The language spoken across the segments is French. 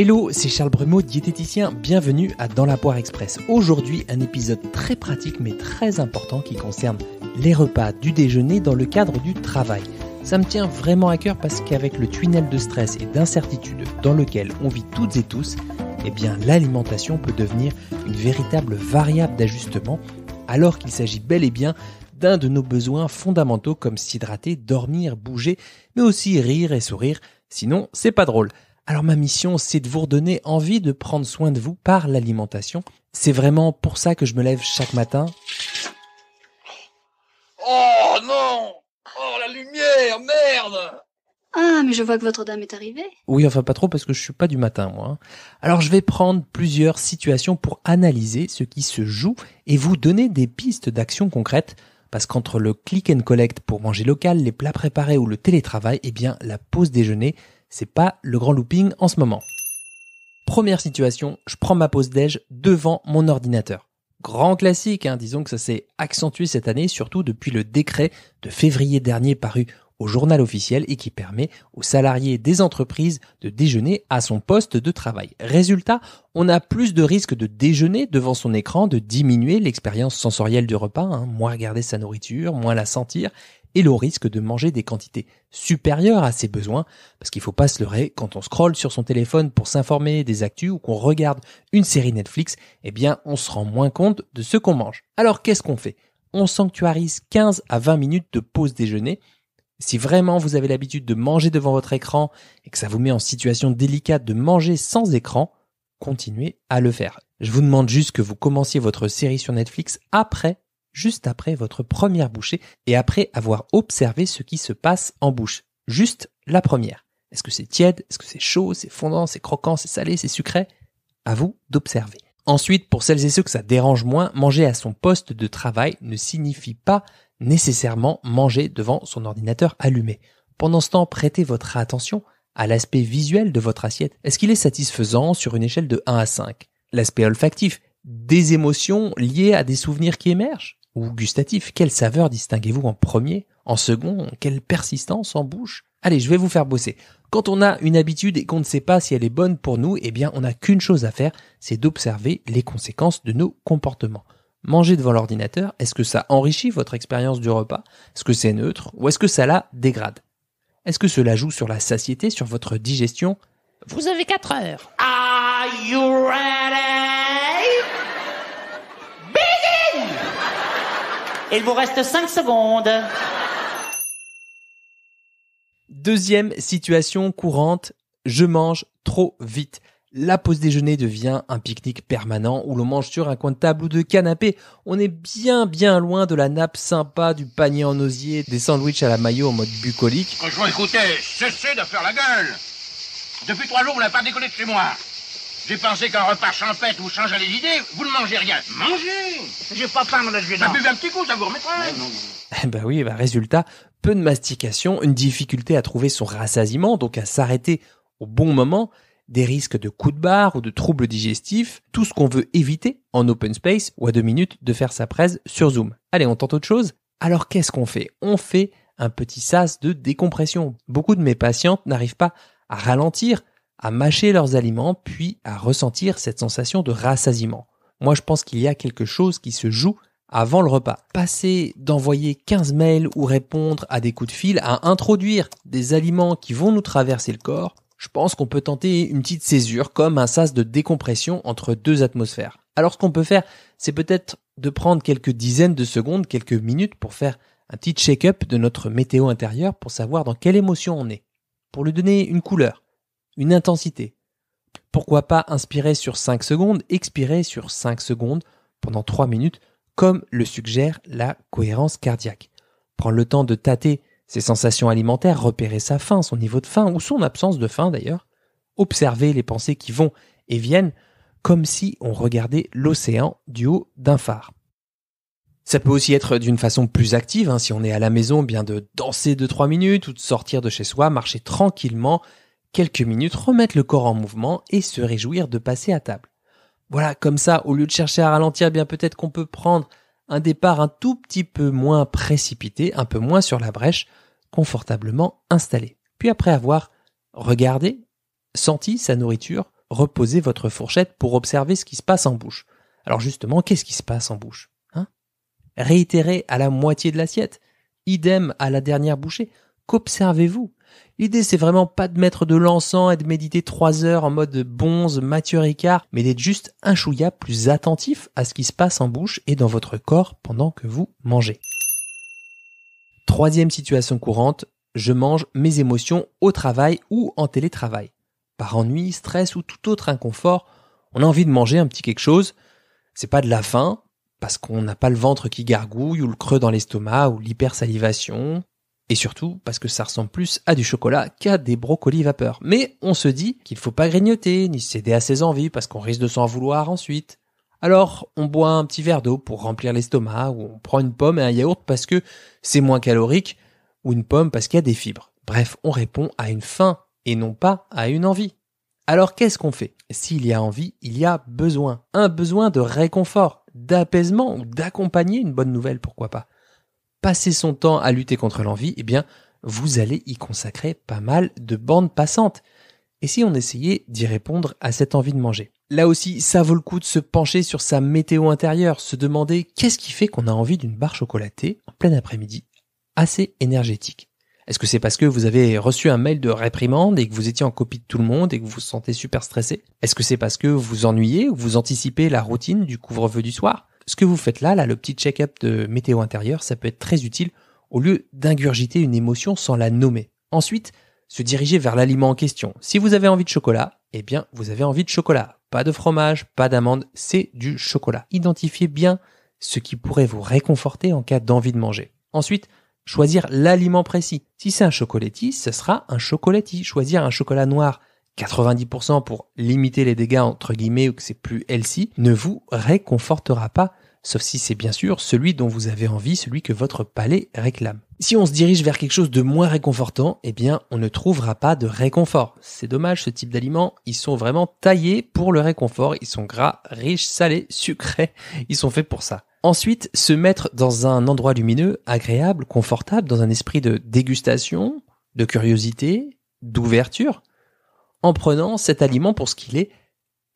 Hello, c'est Charles Brumeau, diététicien. Bienvenue à Dans la Poire Express. Aujourd'hui, un épisode très pratique mais très important qui concerne les repas du déjeuner dans le cadre du travail. Ça me tient vraiment à cœur parce qu'avec le tunnel de stress et d'incertitude dans lequel on vit toutes et tous, eh bien l'alimentation peut devenir une véritable variable d'ajustement alors qu'il s'agit bel et bien d'un de nos besoins fondamentaux comme s'hydrater, dormir, bouger, mais aussi rire et sourire, sinon c'est pas drôle. Alors ma mission, c'est de vous redonner envie de prendre soin de vous par l'alimentation. C'est vraiment pour ça que je me lève chaque matin. Oh non Oh la lumière, merde Ah, mais je vois que votre dame est arrivée. Oui, enfin pas trop parce que je suis pas du matin moi. Hein. Alors je vais prendre plusieurs situations pour analyser ce qui se joue et vous donner des pistes d'action concrètes parce qu'entre le click and collect pour manger local, les plats préparés ou le télétravail, eh bien la pause déjeuner c'est pas le grand looping en ce moment. Première situation, je prends ma pause déj devant mon ordinateur. Grand classique, hein, disons que ça s'est accentué cette année, surtout depuis le décret de février dernier paru au journal officiel et qui permet aux salariés des entreprises de déjeuner à son poste de travail. Résultat, on a plus de risques de déjeuner devant son écran, de diminuer l'expérience sensorielle du repas, hein. moins regarder sa nourriture, moins la sentir, et le risque de manger des quantités supérieures à ses besoins, parce qu'il faut pas se leurrer, quand on scrolle sur son téléphone pour s'informer des actus ou qu'on regarde une série Netflix, eh bien on se rend moins compte de ce qu'on mange. Alors qu'est-ce qu'on fait On sanctuarise 15 à 20 minutes de pause déjeuner. Si vraiment vous avez l'habitude de manger devant votre écran et que ça vous met en situation délicate de manger sans écran, continuez à le faire. Je vous demande juste que vous commenciez votre série sur Netflix après juste après votre première bouchée et après avoir observé ce qui se passe en bouche. Juste la première. Est-ce que c'est tiède Est-ce que c'est chaud C'est fondant C'est croquant C'est salé C'est sucré À vous d'observer. Ensuite, pour celles et ceux que ça dérange moins, manger à son poste de travail ne signifie pas nécessairement manger devant son ordinateur allumé. Pendant ce temps, prêtez votre attention à l'aspect visuel de votre assiette. Est-ce qu'il est satisfaisant sur une échelle de 1 à 5 L'aspect olfactif, des émotions liées à des souvenirs qui émergent gustatif Quelle saveur distinguez-vous en premier En second Quelle persistance en bouche Allez, je vais vous faire bosser. Quand on a une habitude et qu'on ne sait pas si elle est bonne pour nous, eh bien on n'a qu'une chose à faire, c'est d'observer les conséquences de nos comportements. Manger devant l'ordinateur, est-ce que ça enrichit votre expérience du repas Est-ce que c'est neutre Ou est-ce que ça la dégrade Est-ce que cela joue sur la satiété, sur votre digestion Vous avez 4 heures. Are you ready Il vous reste 5 secondes. Deuxième situation courante, je mange trop vite. La pause déjeuner devient un pique-nique permanent où l'on mange sur un coin de table ou de canapé. On est bien bien loin de la nappe sympa du panier en osier, des sandwichs à la maillot en mode bucolique. vous oh, écoutez, cessez de faire la gueule Depuis trois jours, on n'a pas décollé de chez moi j'ai pensé qu'un repas champêtre vous changerait les idées. Vous ne mangez rien. Mangez J'ai pas faim, mon adjudant. Ça buvez un petit coup, ça vous remettra. Eh ben oui, bah résultat, peu de mastication, une difficulté à trouver son rassasiement, donc à s'arrêter au bon moment, des risques de coups de barre ou de troubles digestifs, tout ce qu'on veut éviter en open space ou à deux minutes de faire sa presse sur Zoom. Allez, on tente autre chose Alors qu'est-ce qu'on fait On fait un petit sas de décompression. Beaucoup de mes patientes n'arrivent pas à ralentir à mâcher leurs aliments, puis à ressentir cette sensation de rassasiement. Moi, je pense qu'il y a quelque chose qui se joue avant le repas. Passer d'envoyer 15 mails ou répondre à des coups de fil, à introduire des aliments qui vont nous traverser le corps, je pense qu'on peut tenter une petite césure comme un sas de décompression entre deux atmosphères. Alors ce qu'on peut faire, c'est peut-être de prendre quelques dizaines de secondes, quelques minutes pour faire un petit check-up de notre météo intérieur pour savoir dans quelle émotion on est. Pour lui donner une couleur, une intensité. Pourquoi pas inspirer sur 5 secondes, expirer sur 5 secondes pendant 3 minutes, comme le suggère la cohérence cardiaque. Prendre le temps de tâter ses sensations alimentaires, repérer sa faim, son niveau de faim ou son absence de faim d'ailleurs, observer les pensées qui vont et viennent comme si on regardait l'océan du haut d'un phare. Ça peut aussi être d'une façon plus active, hein. si on est à la maison, bien de danser 2-3 minutes ou de sortir de chez soi, marcher tranquillement, quelques minutes remettre le corps en mouvement et se réjouir de passer à table. Voilà, comme ça, au lieu de chercher à ralentir, eh bien peut-être qu'on peut prendre un départ un tout petit peu moins précipité, un peu moins sur la brèche, confortablement installé. Puis après avoir regardé, senti sa nourriture, reposez votre fourchette pour observer ce qui se passe en bouche. Alors justement, qu'est-ce qui se passe en bouche hein Réitérer à la moitié de l'assiette, idem à la dernière bouchée qu'observez-vous L'idée, c'est vraiment pas de mettre de l'encens et de méditer trois heures en mode bonze, Mathieu Ricard, mais d'être juste un chouïa plus attentif à ce qui se passe en bouche et dans votre corps pendant que vous mangez. Troisième situation courante, je mange mes émotions au travail ou en télétravail. Par ennui, stress ou tout autre inconfort, on a envie de manger un petit quelque chose. C'est pas de la faim, parce qu'on n'a pas le ventre qui gargouille ou le creux dans l'estomac ou l'hypersalivation. Et surtout parce que ça ressemble plus à du chocolat qu'à des brocolis vapeur. Mais on se dit qu'il faut pas grignoter ni céder à ses envies parce qu'on risque de s'en vouloir ensuite. Alors on boit un petit verre d'eau pour remplir l'estomac ou on prend une pomme et un yaourt parce que c'est moins calorique ou une pomme parce qu'il y a des fibres. Bref, on répond à une faim et non pas à une envie. Alors qu'est-ce qu'on fait S'il y a envie, il y a besoin. Un besoin de réconfort, d'apaisement ou d'accompagner une bonne nouvelle, pourquoi pas passer son temps à lutter contre l'envie, eh bien, vous allez y consacrer pas mal de bandes passantes. Et si on essayait d'y répondre à cette envie de manger Là aussi, ça vaut le coup de se pencher sur sa météo intérieure, se demander qu'est-ce qui fait qu'on a envie d'une barre chocolatée en plein après-midi, assez énergétique. Est-ce que c'est parce que vous avez reçu un mail de réprimande et que vous étiez en copie de tout le monde et que vous vous sentez super stressé Est-ce que c'est parce que vous vous ennuyez ou vous anticipez la routine du couvre-feu du soir ce que vous faites là, là, le petit check-up de météo intérieur, ça peut être très utile au lieu d'ingurgiter une émotion sans la nommer. Ensuite, se diriger vers l'aliment en question. Si vous avez envie de chocolat, eh bien, vous avez envie de chocolat. Pas de fromage, pas d'amande, c'est du chocolat. Identifiez bien ce qui pourrait vous réconforter en cas d'envie de manger. Ensuite, choisir l'aliment précis. Si c'est un chocolatis, ce sera un chocolatier. Choisir un chocolat noir, 90% pour limiter les dégâts entre guillemets ou que c'est plus healthy, ne vous réconfortera pas, sauf si c'est bien sûr celui dont vous avez envie, celui que votre palais réclame. Si on se dirige vers quelque chose de moins réconfortant, eh bien on ne trouvera pas de réconfort. C'est dommage, ce type d'aliments, ils sont vraiment taillés pour le réconfort, ils sont gras, riches, salés, sucrés, ils sont faits pour ça. Ensuite, se mettre dans un endroit lumineux, agréable, confortable, dans un esprit de dégustation, de curiosité, d'ouverture, en prenant cet aliment pour ce qu'il est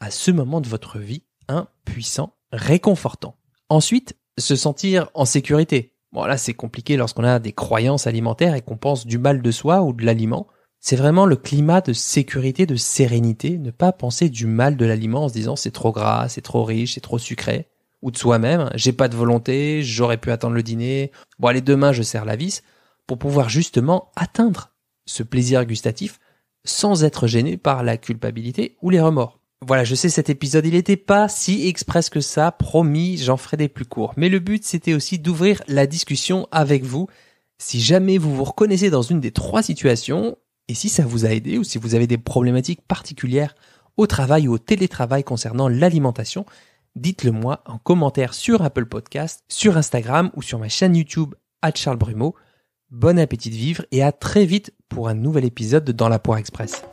à ce moment de votre vie, un puissant réconfortant. Ensuite, se sentir en sécurité. Bon là c'est compliqué lorsqu'on a des croyances alimentaires et qu'on pense du mal de soi ou de l'aliment. C'est vraiment le climat de sécurité, de sérénité, ne pas penser du mal de l'aliment en se disant c'est trop gras, c'est trop riche, c'est trop sucré, ou de soi-même, hein, j'ai pas de volonté, j'aurais pu attendre le dîner, bon allez demain je serre la vis, pour pouvoir justement atteindre ce plaisir gustatif sans être gêné par la culpabilité ou les remords. Voilà, je sais cet épisode, il n'était pas si express que ça, promis, j'en ferai des plus courts. Mais le but, c'était aussi d'ouvrir la discussion avec vous. Si jamais vous vous reconnaissez dans une des trois situations, et si ça vous a aidé, ou si vous avez des problématiques particulières au travail ou au télétravail concernant l'alimentation, dites-le moi en commentaire sur Apple Podcast, sur Instagram ou sur ma chaîne YouTube à Charles Brumeau bon appétit de vivre et à très vite pour un nouvel épisode de Dans la Poire Express.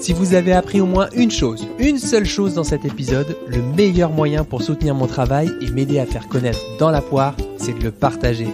Si vous avez appris au moins une chose, une seule chose dans cet épisode, le meilleur moyen pour soutenir mon travail et m'aider à faire connaître Dans la Poire, c'est de le partager.